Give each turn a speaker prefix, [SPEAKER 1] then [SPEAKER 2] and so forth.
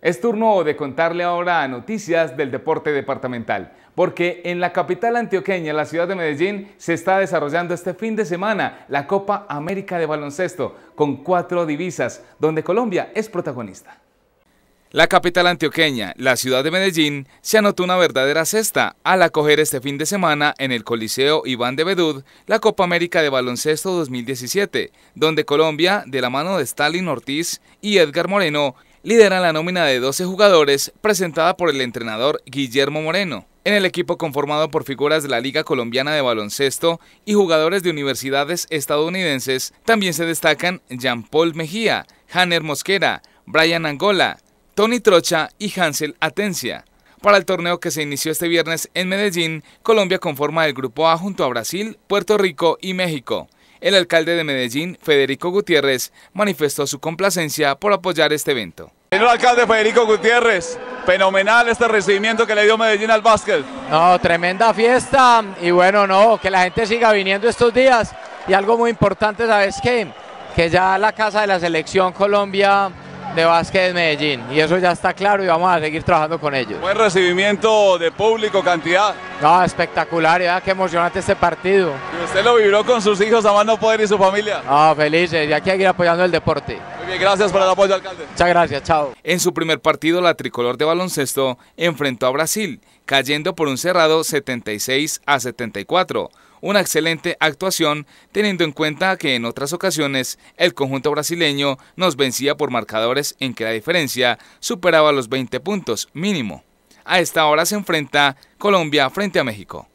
[SPEAKER 1] Es turno de contarle ahora noticias del deporte departamental, porque en la capital antioqueña, la ciudad de Medellín, se está desarrollando este fin de semana la Copa América de Baloncesto, con cuatro divisas, donde Colombia es protagonista. La capital antioqueña, la ciudad de Medellín, se anotó una verdadera cesta al acoger este fin de semana en el Coliseo Iván de Bedud la Copa América de Baloncesto 2017, donde Colombia, de la mano de Stalin Ortiz y Edgar Moreno, lidera la nómina de 12 jugadores presentada por el entrenador Guillermo Moreno. En el equipo conformado por figuras de la Liga Colombiana de Baloncesto y jugadores de universidades estadounidenses, también se destacan Jean-Paul Mejía, Hanner Mosquera, Brian Angola, Tony Trocha y Hansel Atencia. Para el torneo que se inició este viernes en Medellín, Colombia conforma el Grupo A junto a Brasil, Puerto Rico y México. El alcalde de Medellín, Federico Gutiérrez, manifestó su complacencia por apoyar este evento. El alcalde Federico Gutiérrez, fenomenal este recibimiento que le dio Medellín al básquet.
[SPEAKER 2] No, tremenda fiesta y bueno, no, que la gente siga viniendo estos días. Y algo muy importante, ¿sabes qué? Que ya la casa de la selección Colombia de básquet de Medellín. Y eso ya está claro y vamos a seguir trabajando con ellos.
[SPEAKER 3] Buen recibimiento de público, cantidad.
[SPEAKER 2] No, espectacular, ya qué emocionante este partido.
[SPEAKER 3] ¿Y usted lo vibró con sus hijos a mano poder y su familia?
[SPEAKER 2] Ah, felices, y aquí hay que ir apoyando el deporte. Muy bien, gracias por el apoyo, alcalde. Muchas gracias, chao. En su
[SPEAKER 1] primer partido, la tricolor de baloncesto enfrentó a Brasil, cayendo por un cerrado 76 a 74. Una excelente actuación, teniendo en cuenta que en otras ocasiones el conjunto brasileño nos vencía por marcadores en que la diferencia superaba los 20 puntos mínimo. A esta hora se enfrenta Colombia frente a México.